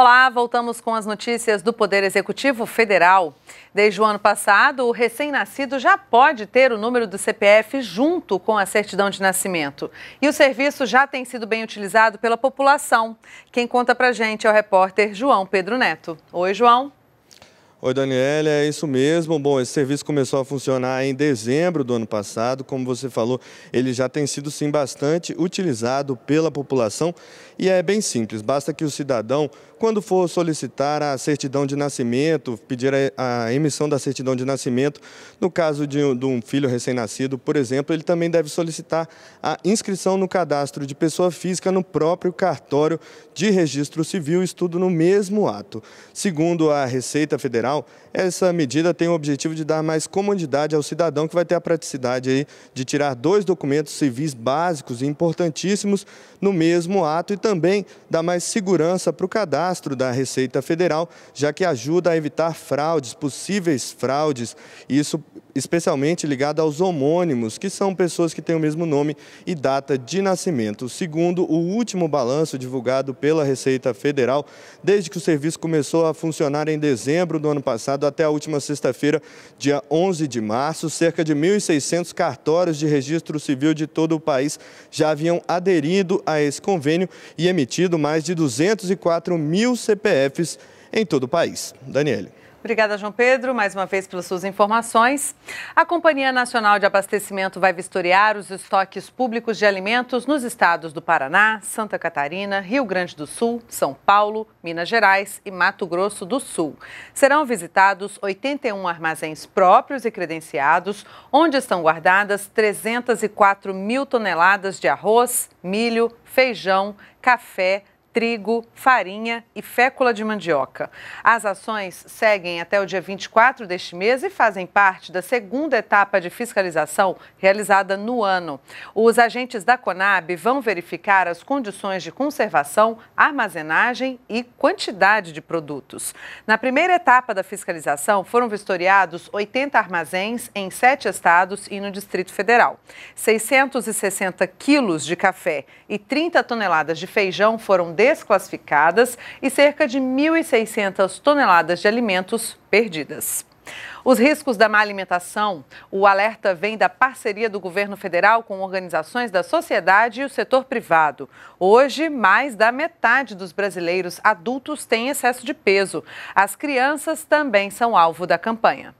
Olá, voltamos com as notícias do Poder Executivo Federal. Desde o ano passado, o recém-nascido já pode ter o número do CPF junto com a certidão de nascimento. E o serviço já tem sido bem utilizado pela população. Quem conta pra gente é o repórter João Pedro Neto. Oi, João. Oi, Daniela, é isso mesmo. Bom, esse serviço começou a funcionar em dezembro do ano passado. Como você falou, ele já tem sido sim bastante utilizado pela população e é bem simples. Basta que o cidadão, quando for solicitar a certidão de nascimento, pedir a, emissão da certidão de nascimento, no caso de, um filho recém-nascido, por exemplo, ele também deve solicitar a inscrição no cadastro de pessoa física no próprio cartório de registro civil, estudo no mesmo ato. Segundo a Receita Federal, federal, essa medida tem o objetivo de dar mais comodidade ao cidadão que vai ter a praticidade aí de tirar dois documentos civis básicos e importantíssimos no mesmo ato e também dar mais segurança para o cadastro da Receita Federal, já que ajuda a evitar fraudes, possíveis fraudes, isso especialmente ligado aos homônimos, que são pessoas que têm o mesmo nome e data de nascimento. Segundo o último balanço divulgado pela Receita Federal, desde que o serviço começou a funcionar em dezembro do ano ano passado até a última sexta-feira, dia 11 de março, cerca de 1.600 cartórios de registro civil de todo o país já haviam aderido a esse convênio e emitido mais de 204 mil CPFs em todo o país. Daniele. Obrigada, João Pedro, mais uma vez pelas suas informações. A Companhia Nacional de Abastecimento vai vistoriar os estoques públicos de alimentos nos estados do Paraná, Santa Catarina, Rio Grande do Sul, São Paulo, Minas Gerais e Mato Grosso do Sul. Serão visitados 81 armazéns próprios e credenciados, onde estão guardadas 304 mil toneladas de arroz, milho, feijão, café, trigo, farinha e fécula de mandioca. As ações seguem até o dia 24 deste mês e fazem parte da segunda etapa de fiscalização realizada no ano. Os agentes da Conab vão verificar as condições de conservação, armazenagem e quantidade de produtos. Na primeira etapa da fiscalização, foram vistoriados 80 armazéns em sete estados e no Distrito Federal. 660 quilos de café e 30 toneladas de feijão foram desclassificadas e cerca de 1.600 toneladas de alimentos perdidas. Os riscos da má alimentação, o alerta vem da parceria do governo federal com organizações da sociedade e o setor privado. Hoje, mais da metade dos brasileiros adultos tem excesso de peso. As crianças também são alvo da campanha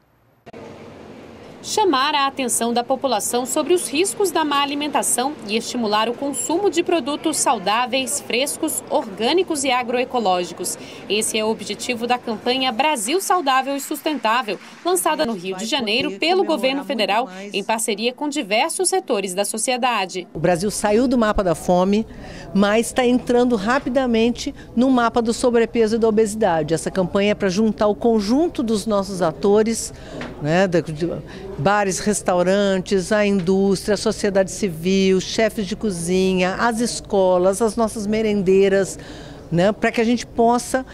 chamar a atenção da população sobre os riscos da má alimentação e estimular o consumo de produtos saudáveis, frescos, orgânicos e agroecológicos. Esse é o objetivo da campanha Brasil Saudável e Sustentável, lançada no Rio de Janeiro pelo governo federal em parceria com diversos setores da sociedade. O Brasil saiu do mapa da fome, mas está entrando rapidamente no mapa do sobrepeso e da obesidade. Essa campanha é para juntar o conjunto dos nossos atores, né, bares, restaurantes, a indústria, a sociedade civil, chefes de cozinha, as escolas, as nossas merendeiras, né, para que a gente possa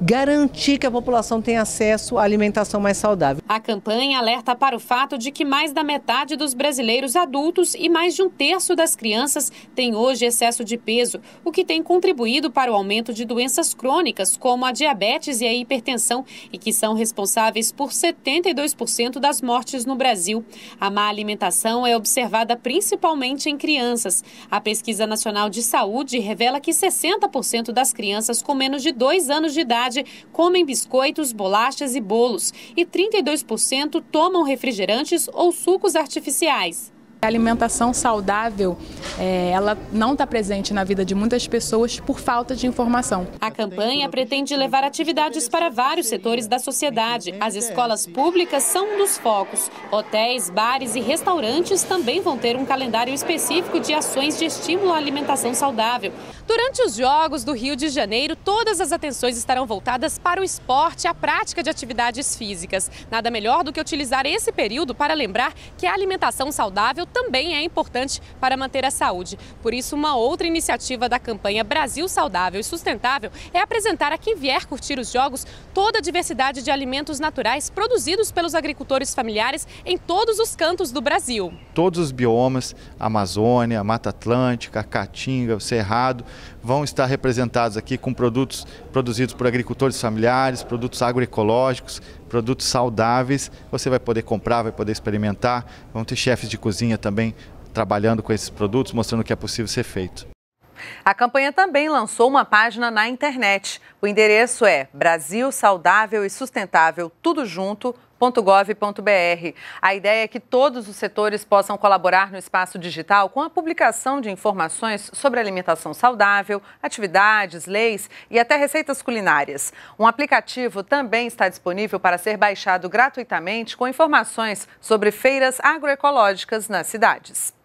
garantir que a população tenha acesso à alimentação mais saudável. A campanha alerta para o fato de que mais da metade dos brasileiros adultos e mais de um terço das crianças têm hoje excesso de peso, o que tem contribuído para o aumento de doenças crônicas como a diabetes e a hipertensão e que são responsáveis por 72% das mortes no Brasil. A má alimentação é observada principalmente em crianças. A Pesquisa Nacional de Saúde revela que 60% das crianças crianças com menos de 2 anos de idade comem biscoitos, bolachas e bolos, e 32% tomam refrigerantes ou sucos artificiais. A alimentação saudável, é, ela não está presente na vida de muitas pessoas por falta de informação. A campanha pretende levar atividades para vários setores da sociedade. As escolas públicas são um dos focos. Hotéis, bares e restaurantes também vão ter um calendário específico de ações de estímulo à alimentação saudável. Durante os Jogos do Rio de Janeiro, todas as atenções estarão voltadas para o esporte e a prática de atividades físicas. Nada melhor do que utilizar esse período para lembrar que a alimentação saudável também é importante para manter a saúde. Por isso, uma outra iniciativa da campanha Brasil Saudável e Sustentável é apresentar a quem vier curtir os Jogos toda a diversidade de alimentos naturais produzidos pelos agricultores familiares em todos os cantos do Brasil. Todos os biomas, Amazônia, Mata Atlântica, Caatinga, Cerrado, vão estar representados aqui com produtos produzidos por agricultores familiares, produtos agroecológicos, produtos saudáveis. Você vai poder comprar, vai poder experimentar. Vão ter chefes de cozinha também trabalhando com esses produtos, mostrando que é possível ser feito. A campanha também lançou uma página na internet. O endereço é Brasil Saudável e Sustentável, tudo junto, www.gov.br. A ideia é que todos os setores possam colaborar no espaço digital com a publicação de informações sobre alimentação saudável, atividades, leis e até receitas culinárias. Um aplicativo também está disponível para ser baixado gratuitamente com informações sobre feiras agroecológicas nas cidades.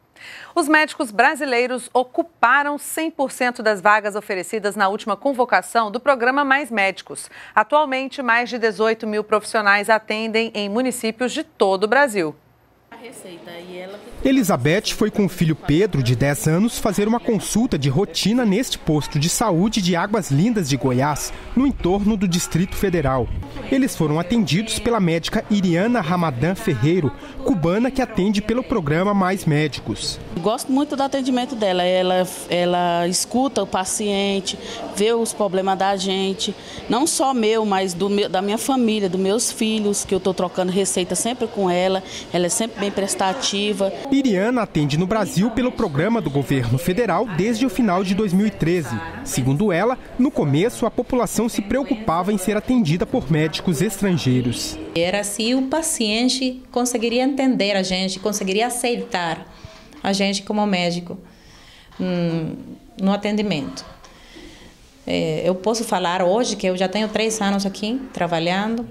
Os médicos brasileiros ocuparam 100% das vagas oferecidas na última convocação do programa Mais Médicos. Atualmente, mais de 18 mil profissionais atendem em municípios de todo o Brasil receita. E ela Elizabeth foi com o filho Pedro, de 10 anos, fazer uma consulta de rotina neste posto de saúde de Águas Lindas de Goiás, no entorno do Distrito Federal. Eles foram atendidos pela médica Iriana Ramadan Ferreiro, cubana que atende pelo programa Mais Médicos. Gosto muito do atendimento dela. Ela, ela escuta o paciente, vê os problemas da gente, não só meu, mas do meu, da minha família, dos meus filhos, que eu estou trocando receita sempre com ela. Ela é sempre bem prestativa. Iriana atende no Brasil pelo programa do governo federal desde o final de 2013. Segundo ela, no começo a população se preocupava em ser atendida por médicos estrangeiros. Era se o paciente conseguiria entender a gente, conseguiria aceitar a gente como médico hum, no atendimento. É, eu posso falar hoje que eu já tenho três anos aqui trabalhando,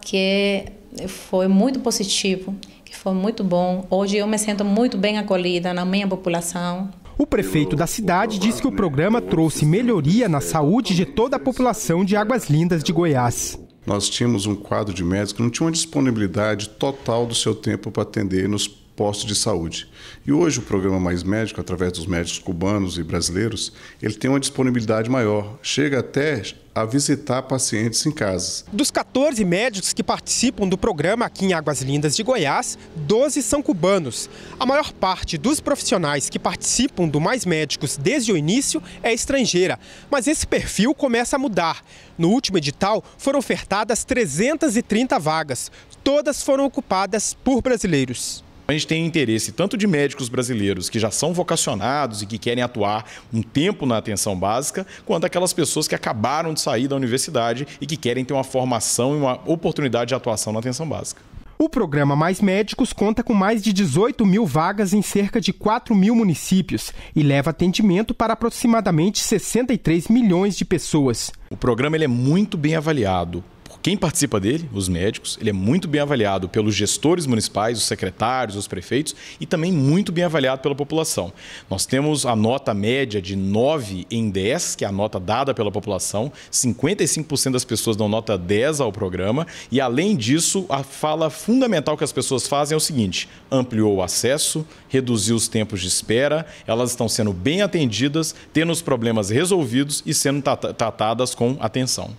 que foi muito positivo que foi muito bom. Hoje eu me sinto muito bem acolhida na minha população. O prefeito da cidade disse que o programa trouxe melhoria na saúde de toda a população de Águas Lindas de Goiás. Nós tínhamos um quadro de médicos que não tinha uma disponibilidade total do seu tempo para atender nos postos de saúde. E hoje o programa Mais Médico, através dos médicos cubanos e brasileiros, ele tem uma disponibilidade maior, chega até a visitar pacientes em casa. Dos 14 médicos que participam do programa aqui em Águas Lindas de Goiás, 12 são cubanos. A maior parte dos profissionais que participam do Mais Médicos desde o início é estrangeira, mas esse perfil começa a mudar. No último edital foram ofertadas 330 vagas, todas foram ocupadas por brasileiros. A gente tem interesse tanto de médicos brasileiros que já são vocacionados e que querem atuar um tempo na atenção básica, quanto aquelas pessoas que acabaram de sair da universidade e que querem ter uma formação e uma oportunidade de atuação na atenção básica. O programa Mais Médicos conta com mais de 18 mil vagas em cerca de 4 mil municípios e leva atendimento para aproximadamente 63 milhões de pessoas. O programa ele é muito bem avaliado quem participa dele, os médicos, ele é muito bem avaliado pelos gestores municipais, os secretários, os prefeitos e também muito bem avaliado pela população. Nós temos a nota média de 9 em 10, que é a nota dada pela população. 55% das pessoas dão nota 10 ao programa e, além disso, a fala fundamental que as pessoas fazem é o seguinte: ampliou o acesso, reduziu os tempos de espera, elas estão sendo bem atendidas, tendo os problemas resolvidos e sendo tratadas com atenção.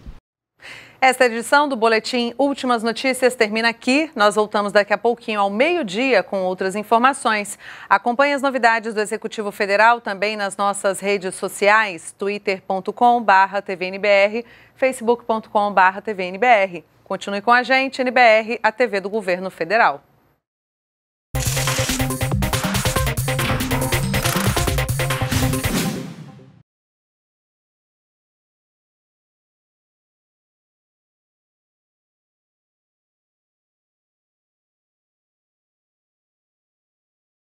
Esta edição do Boletim Últimas Notícias termina aqui. Nós voltamos daqui a pouquinho ao meio-dia com outras informações. Acompanhe as novidades do Executivo Federal também nas nossas redes sociais, twitter.com.br, tvnbr, facebook.com.br, tvnbr. Continue com a gente, NBR, a TV do Governo Federal.